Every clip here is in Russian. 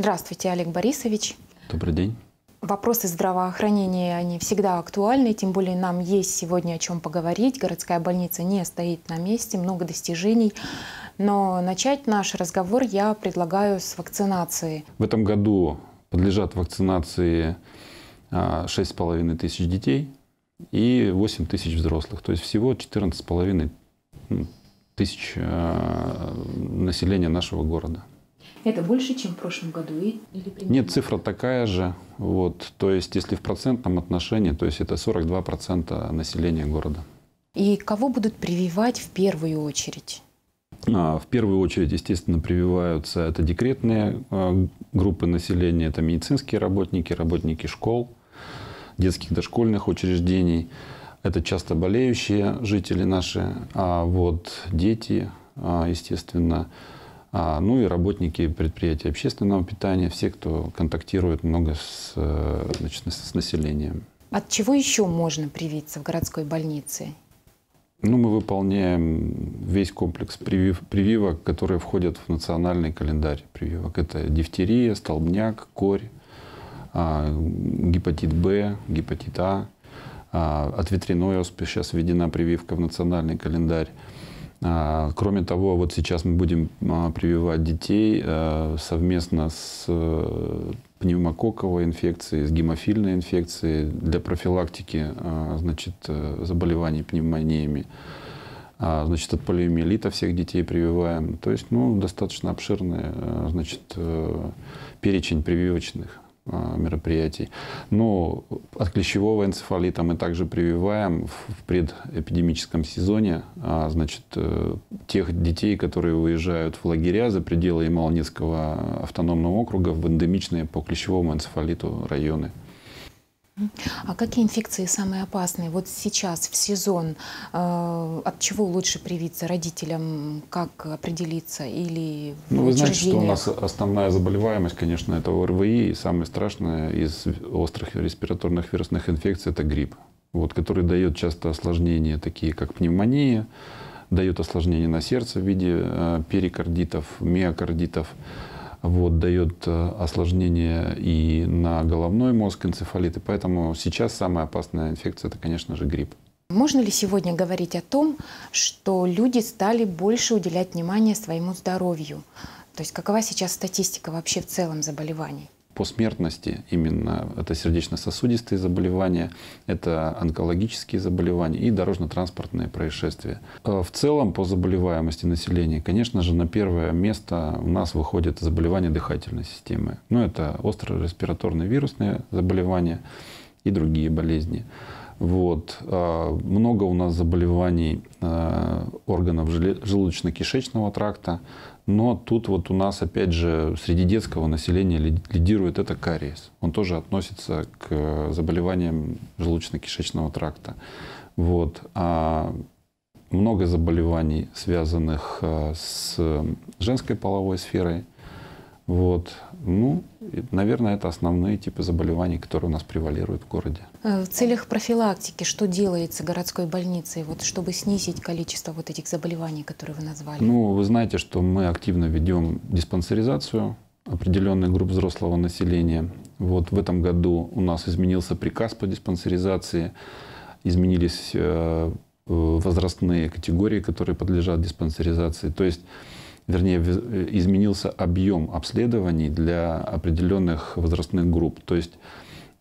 Здравствуйте, Олег Борисович. Добрый день. Вопросы здравоохранения, они всегда актуальны, тем более нам есть сегодня о чем поговорить. Городская больница не стоит на месте, много достижений. Но начать наш разговор я предлагаю с вакцинации. В этом году подлежат вакцинации 6,5 а, тысяч детей и 8 тысяч взрослых. То есть всего 14,5 тысяч а, населения нашего города. Это больше, чем в прошлом году? Или Нет, цифра такая же. Вот. То есть, если в процентном отношении, то есть это 42% населения города. И кого будут прививать в первую очередь? А, в первую очередь, естественно, прививаются это декретные а, группы населения, это медицинские работники, работники школ, детских дошкольных учреждений. Это часто болеющие жители наши, а вот дети, а, естественно, а, ну и работники предприятий общественного питания, все, кто контактирует много с, э, значит, с населением. От чего еще можно привиться в городской больнице? Ну, мы выполняем весь комплекс привив, прививок, которые входят в национальный календарь прививок. Это дифтерия, столбняк, корь, а, гепатит Б, гепатит А. а от ветряной оспы сейчас введена прививка в национальный календарь. А, кроме того, вот сейчас мы будем а, прививать детей а, совместно с э, пневмококковой инфекцией, с гемофильной инфекцией для профилактики значит, э, заболеваний пневмониями. Значит, от полиомиелита всех детей прививаем. То есть, ну, достаточно обширный значит, э, перечень прививочных. А, мероприятий. Но ну, от клещевого энцефалита мы также прививаем в предэпидемическом сезоне а, значит, э, тех детей, которые выезжают в лагеря за пределы ямал автономного округа в эндемичные по клещевому энцефалиту районы. А какие инфекции самые опасные? Вот сейчас в сезон э, от чего лучше привиться родителям? Как определиться? Или ну, вы знаете, что у нас основная заболеваемость, конечно, это ОРВИ. И самое страшное из острых респираторных вирусных инфекций – это грипп. Вот, который дает часто осложнения, такие как пневмония, дает осложнения на сердце в виде э, перикардитов, миокардитов вот, дает э, осложнение и на головной мозг, энцефалит. И поэтому сейчас самая опасная инфекция – это, конечно же, грипп. Можно ли сегодня говорить о том, что люди стали больше уделять внимание своему здоровью? То есть какова сейчас статистика вообще в целом заболеваний? по смертности именно это сердечно-сосудистые заболевания, это онкологические заболевания и дорожно-транспортные происшествия. Э, в целом по заболеваемости населения, конечно же, на первое место у нас выходит заболевания дыхательной системы. Ну, это острое респираторные вирусные заболевания и другие болезни. Вот. Э, много у нас заболеваний э, органов желудочно-кишечного тракта, но тут вот у нас, опять же, среди детского населения лидирует это кариес. Он тоже относится к э, заболеваниям желудочно-кишечного тракта. Вот. А много заболеваний, связанных э, с женской половой сферой – вот. Ну, наверное, это основные типы заболеваний, которые у нас превалируют в городе. Э, в целях профилактики что делается городской больницей, вот, чтобы снизить количество вот этих заболеваний, которые вы назвали? Ну, вы знаете, что мы активно ведем диспансеризацию определенных групп взрослого населения. Вот в этом году у нас изменился приказ по диспансеризации, изменились э, э, возрастные категории, которые подлежат диспансеризации. То есть вернее, э, изменился объем обследований для определенных возрастных групп. То есть,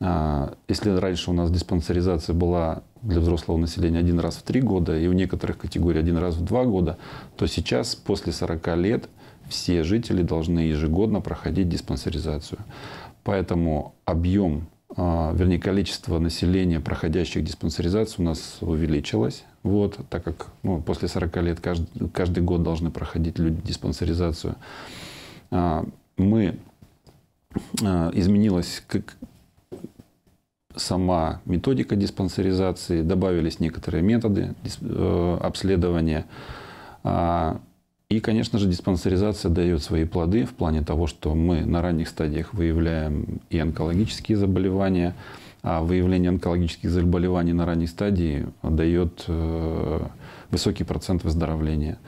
а, если раньше у нас диспансеризация была для взрослого населения один раз в три года и у некоторых категорий один раз в два года, то сейчас после 40 лет все жители должны ежегодно проходить диспансеризацию. Поэтому объем а, вернее, количество населения, проходящих диспансеризацию, у нас увеличилось. Вот, так как ну, после 40 лет каждый, каждый год должны проходить люди диспансеризацию. А, мы а, изменилась как сама методика диспансеризации, добавились некоторые методы э, обследования. И, конечно же, диспансеризация дает свои плоды в плане того, что мы на ранних стадиях выявляем и онкологические заболевания, а выявление онкологических заболеваний на ранней стадии дает э, высокий процент выздоровления.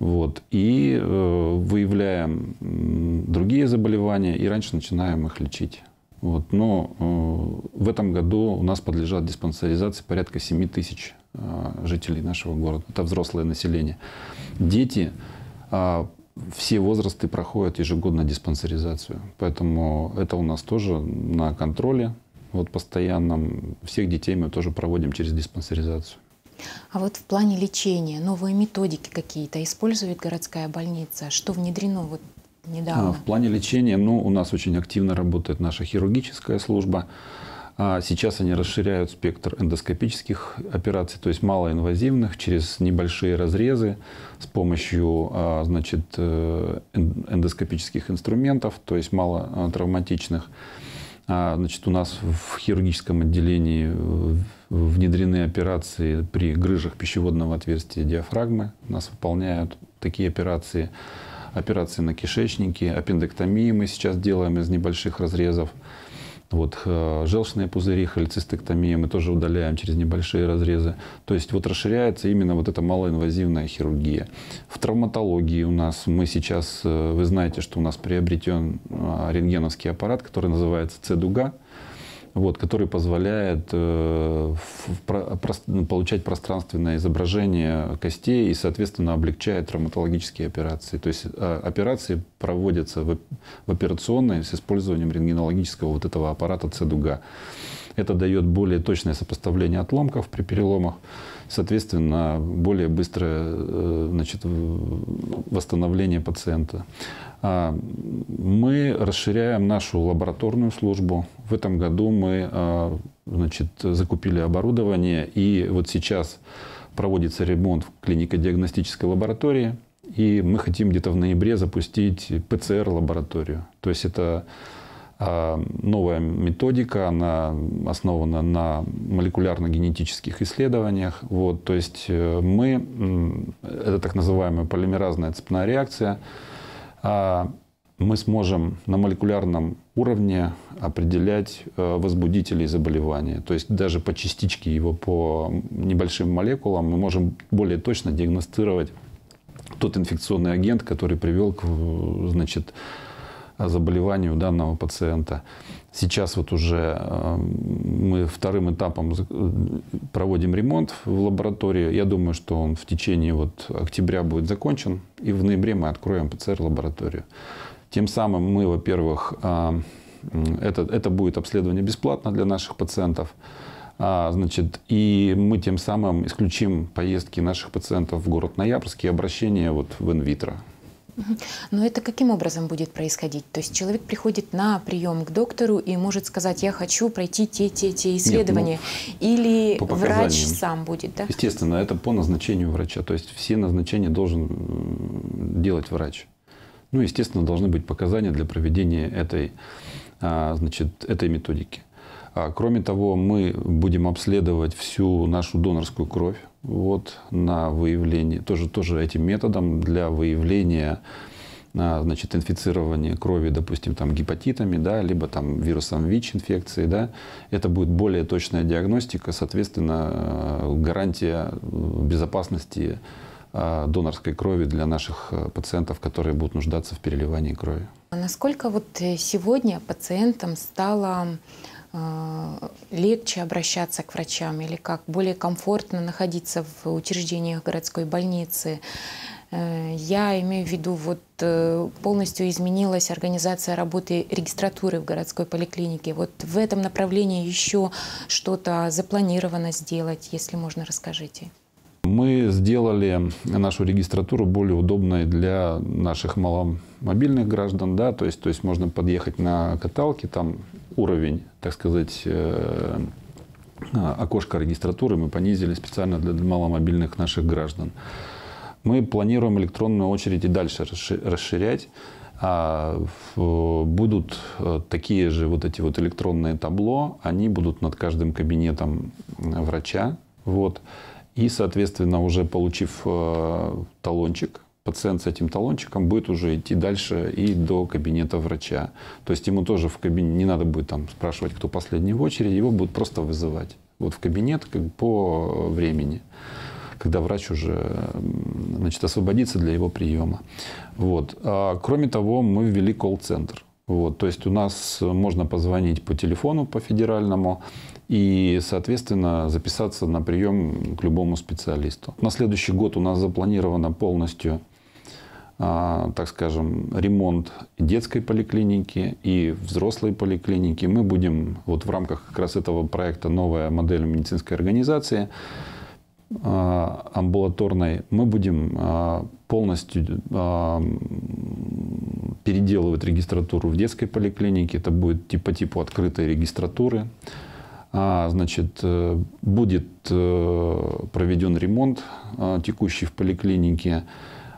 Вот. И э, выявляем другие заболевания и раньше начинаем их лечить. Вот. Но э, в этом году у нас подлежат диспансеризации порядка 7 тысяч жителей нашего города. Это взрослое население. Дети а, все возрасты проходят ежегодно диспансеризацию. Поэтому это у нас тоже на контроле. Вот постоянном всех детей мы тоже проводим через диспансеризацию. А вот в плане лечения новые методики какие-то использует городская больница? Что внедрено вот а, недавно? А, в плане лечения, ну, у нас очень активно работает наша хирургическая служба. А сейчас они расширяют спектр эндоскопических операций, то есть малоинвазивных, через небольшие разрезы с помощью а, значит, э, эндоскопических инструментов, то есть малотравматичных. А, значит, у нас в хирургическом отделении внедрены операции при грыжах пищеводного отверстия диафрагмы. У нас выполняют такие операции, операции на кишечнике, аппендэктомии мы сейчас делаем из небольших разрезов. Вот, э, желчные пузыри, холецистектомия мы тоже удаляем через небольшие разрезы. То есть вот расширяется именно вот эта малоинвазивная хирургия. В травматологии у нас мы сейчас, э, вы знаете, что у нас приобретен э, рентгеновский аппарат, который называется С-дуга вот, который позволяет э, в, про, про, ну, получать пространственное изображение костей и, соответственно, облегчает травматологические операции. То есть э, операции проводятся в, в операционной с использованием рентгенологического вот этого аппарата «Цедуга». дуга это дает более точное сопоставление отломков при переломах, соответственно, более быстрое э, значит, восстановление пациента. А, мы расширяем нашу лабораторную службу. В этом году мы э, значит, закупили оборудование, и вот сейчас проводится ремонт в клинико-диагностической лаборатории, и мы хотим где-то в ноябре запустить ПЦР-лабораторию. То есть это а, новая методика, она основана на молекулярно-генетических исследованиях. Вот, то есть э, мы, это так называемая полимеразная цепная реакция, а, мы сможем на молекулярном уровне определять э, возбудителей заболевания. То есть даже по частичке его, по небольшим молекулам мы можем более точно диагностировать тот инфекционный агент, который привел к значит, заболеванию данного пациента. Сейчас вот уже эм, мы вторым этапом э, проводим ремонт в лаборатории. Я думаю, что он в течение вот октября будет закончен. И в ноябре мы откроем ПЦР-лабораторию. Тем самым мы, во-первых, а, это, это будет обследование бесплатно для наших пациентов. А, значит, и мы тем самым исключим поездки наших пациентов в город Ноябрьск и обращение вот в инвитро. Но это каким образом будет происходить? То есть человек приходит на прием к доктору и может сказать, я хочу пройти те, те, те исследования. Нет, ну, Или врач сам будет, да? Естественно, это по назначению врача. То есть все назначения должен делать врач. Ну, естественно, должны быть показания для проведения этой, а, значит, этой методики. А, кроме того, мы будем обследовать всю нашу донорскую кровь вот, на выявление, тоже, тоже этим методом для выявления а, значит, инфицирование крови, допустим, там, гепатитами, да, либо там, вирусом ВИЧ-инфекции, да, это будет более точная диагностика, соответственно, э, гарантия э, безопасности э, донорской крови для наших пациентов, которые будут нуждаться в переливании крови. насколько вот сегодня пациентам стало Э, легче обращаться к врачам или как более комфортно находиться в учреждениях городской больницы. Э, я имею в виду, вот э, полностью изменилась организация работы регистратуры в городской поликлинике. Вот в этом направлении еще что-то запланировано сделать, если можно, расскажите. Мы сделали нашу регистратуру более удобной для наших маломобильных граждан, да, то есть, то есть можно подъехать на каталке, там уровень, так сказать, э, э, окошко регистратуры мы понизили специально для маломобильных наших граждан. Мы планируем электронную очередь и дальше расширять. А будут э, такие же вот эти вот электронные табло, они будут над каждым кабинетом врача. Вот. И, соответственно, уже получив э, талончик, пациент с этим талончиком будет уже идти дальше и до кабинета врача. То есть ему тоже в кабинет не надо будет там спрашивать, кто последний в очереди, его будут просто вызывать вот в кабинет как по э, времени когда врач уже значит, освободится для его приема. Вот. А, кроме того, мы ввели колл-центр. Вот, то есть у нас э, можно позвонить по телефону по федеральному и, соответственно, записаться на прием к любому специалисту. На следующий год у нас запланировано полностью, а, так скажем, ремонт детской поликлиники и взрослой поликлиники. Мы будем вот в рамках как раз этого проекта «Новая модель медицинской организации» а, амбулаторной, мы будем а, полностью переделывают регистратуру в детской поликлинике. Это будет типа типу открытой регистратуры. А, значит, э, будет э, проведен ремонт э, текущий в поликлинике.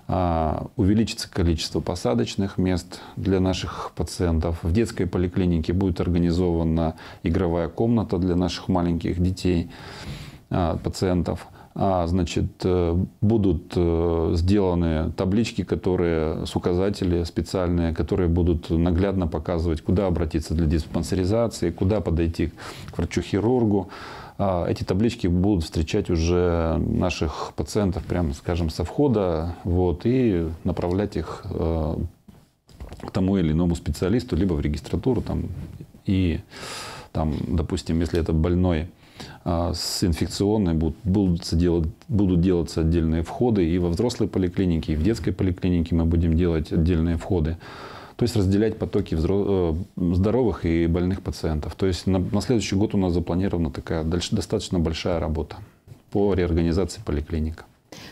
А, увеличится количество посадочных мест для наших пациентов. В детской поликлинике будет организована игровая комната для наших маленьких детей, а, пациентов – а, значит, э, будут э, сделаны таблички, которые с указатели специальные, которые будут наглядно показывать, куда обратиться для диспансеризации, куда подойти к врачу-хирургу. А, эти таблички будут встречать уже наших пациентов, прямо скажем, со входа, вот, и направлять их э, к тому или иному специалисту, либо в регистратуру там, и там, допустим, если это больной а, с инфекционной будут, будут, делать, будут делаться отдельные входы и во взрослой поликлинике, и в детской поликлинике мы будем делать отдельные входы. То есть разделять потоки э, здоровых и больных пациентов. То есть на, на следующий год у нас запланирована такая дальше достаточно большая работа по реорганизации поликлиника.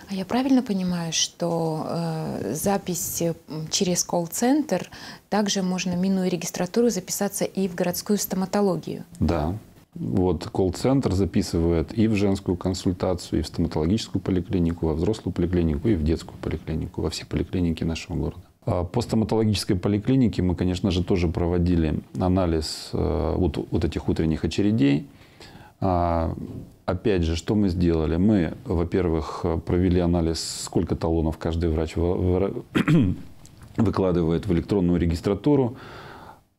А я правильно понимаю, что э, запись э, через колл-центр также можно, минуя регистратуру, записаться и в городскую стоматологию? Да, вот, колл-центр записывает и в женскую консультацию, и в стоматологическую поликлинику, во взрослую поликлинику, и в детскую поликлинику, во все поликлиники нашего города. А по стоматологической поликлинике мы, конечно же, тоже проводили анализ э, вот, вот этих утренних очередей. А, опять же, что мы сделали? Мы, во-первых, провели анализ, сколько талонов каждый врач выкладывает в электронную регистратуру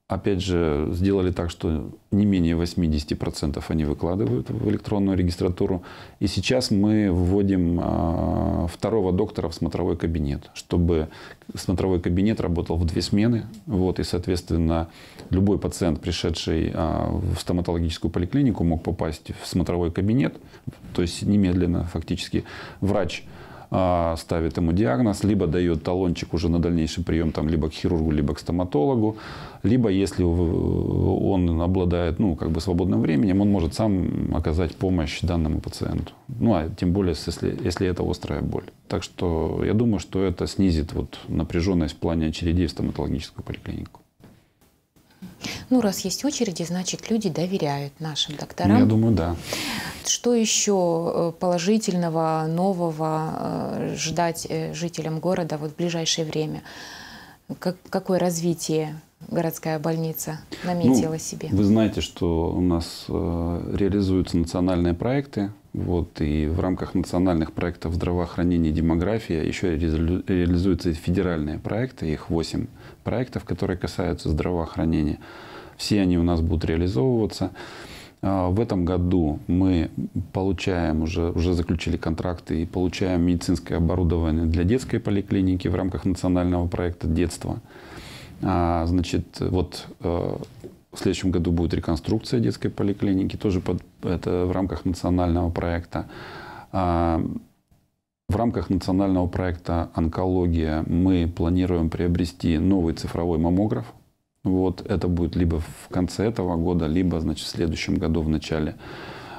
опять же, сделали так, что не менее 80% они выкладывают в электронную регистратуру. И сейчас мы вводим а, второго доктора в смотровой кабинет, чтобы смотровой кабинет работал в две смены. Вот, и, соответственно, любой пациент, пришедший а, в стоматологическую поликлинику, мог попасть в смотровой кабинет, то есть немедленно фактически. Врач а, ставит ему диагноз, либо дает талончик уже на дальнейший прием там, либо к хирургу, либо к стоматологу, либо если он обладает ну, как бы свободным временем, он может сам оказать помощь данному пациенту. Ну, а тем более, если, если это острая боль. Так что я думаю, что это снизит вот напряженность в плане очередей в стоматологическую поликлинику. Ну, раз есть очереди, значит, люди доверяют нашим докторам. я думаю, да. Что еще э, положительного, нового э, ждать э, жителям города вот в ближайшее время? Как, какое развитие городская больница наметила ну, себе? Вы знаете, что у нас реализуются национальные проекты. Вот, и в рамках национальных проектов здравоохранения и демография еще реализуются федеральные проекты, их 8 проектов, которые касаются здравоохранения. Все они у нас будут реализовываться. А, в этом году мы получаем, уже, уже заключили контракты и получаем медицинское оборудование для детской поликлиники в рамках национального проекта детства. Значит, вот э, в следующем году будет реконструкция детской поликлиники, тоже под, это в рамках национального проекта. А, в рамках национального проекта «Онкология» мы планируем приобрести новый цифровой маммограф. Вот это будет либо в конце этого года, либо, значит, в следующем году в начале.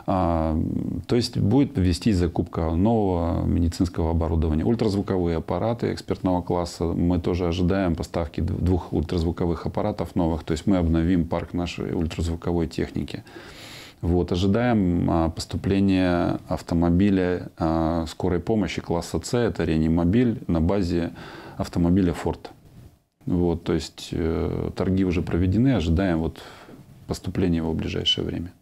А, то есть будет вестись закупка нового медицинского оборудования. Ультразвуковые аппараты экспертного класса. Мы тоже ожидаем поставки двух ультразвуковых аппаратов новых. То есть мы обновим парк нашей ультразвуковой техники. Вот, ожидаем а, поступления автомобиля а, скорой помощи класса С. Это реанимобиль на базе автомобиля Ford. Вот, то есть э, торги уже проведены, ожидаем вот поступления его в ближайшее время.